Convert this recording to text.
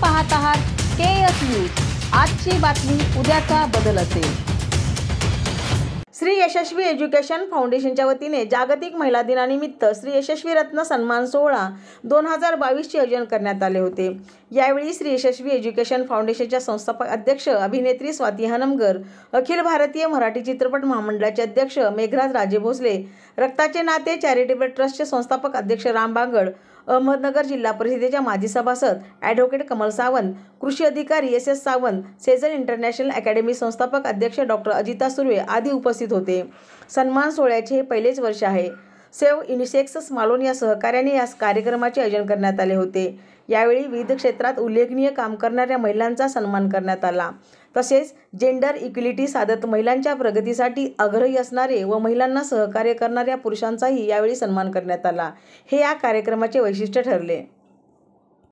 पाहत आहात के S news आजची बातमी उद्याचा बदल असेल श्री यशस्वी एज्युकेशन फाउंडेशनच्या वतीने जागतिक महिला दिनानिमित्त श्री यशस्वी रत्न सन्मान सोहळा दोन हजार बावीसचे आयोजन करण्यात आले होते यावेळी श्री यशस्वी एज्युकेशन फाउंडेशनच्या संस्थापक अध्यक्ष अभिनेत्री स्वाती हनमगर अखिल भारतीय मराठी चित्रपट महामंडळाचे अध्यक्ष मेघराज राजे भोसले रक्ताचे नाते चॅरिटेबल ट्रस्टचे संस्थापक अध्यक्ष राम बांगड अहमदनगर जिल्हा परिषदेच्या माजी सभासद ॲडव्होकेट कमल सावंत कृषी अधिकारी S S Sawant Sejal international academy संस्थापक अध्यक्ष डॉक्टर अजिता सुर्वे आदी उपस्थित होते सन्मान सोहळ्याचे हे पहिलेच वर्ष आहे सेव इनिसेक्स स्मालोन या सहकार्याने या कार्यक्रमाचे आयोजन करण्यात आले होते यावेळी विविध क्षेत्रात उल्लेखनीय काम करणाऱ्या महिलांचा सन्मान करण्यात आला तसेच जेंडर इक्विलिटी साधत महिलांच्या प्रगतीसाठी आग्रही असणारे व महिलांना सहकार्य करणाऱ्या पुरुषांचाही यावेळी सन्मान करण्यात आला हे या कार्यक्रमाचे वैशिष्ट्य ठरले